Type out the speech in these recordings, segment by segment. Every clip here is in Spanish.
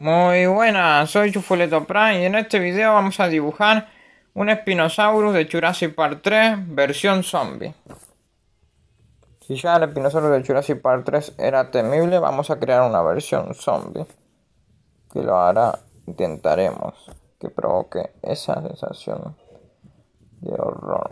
Muy buenas, soy Chufuleto Prime y en este video vamos a dibujar un Spinosaurus de Jurassic Park 3 versión zombie. Si ya el Spinosaurus de Jurassic Park 3 era temible, vamos a crear una versión zombie. Que lo hará, intentaremos que provoque esa sensación de horror.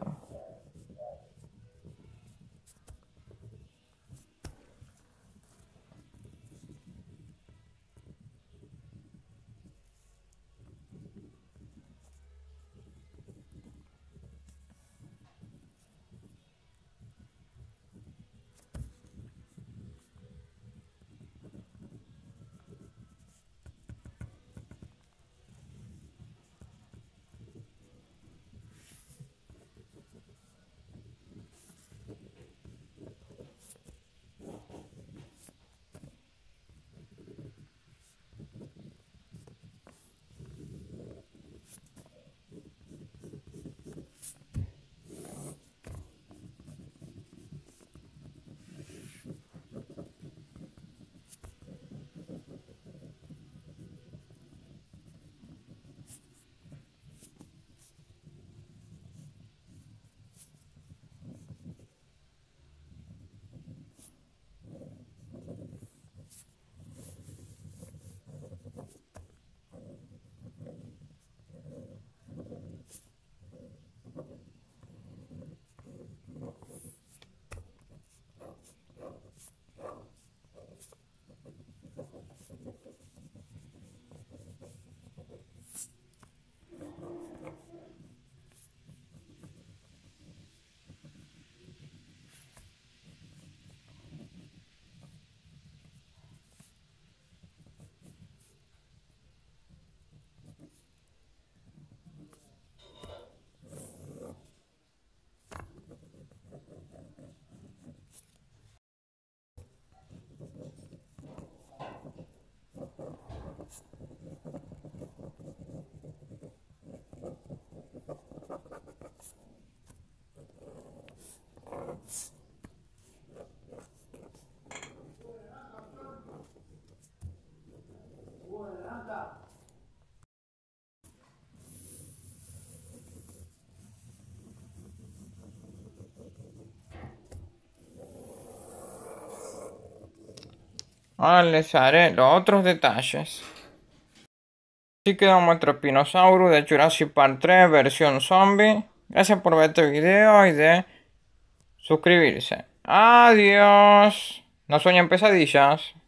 Ahora les haré los otros detalles. Así quedó nuestro Spinosaurus de Jurassic Park 3 versión zombie. Gracias por ver este video y de suscribirse. Adiós. No sueñen pesadillas.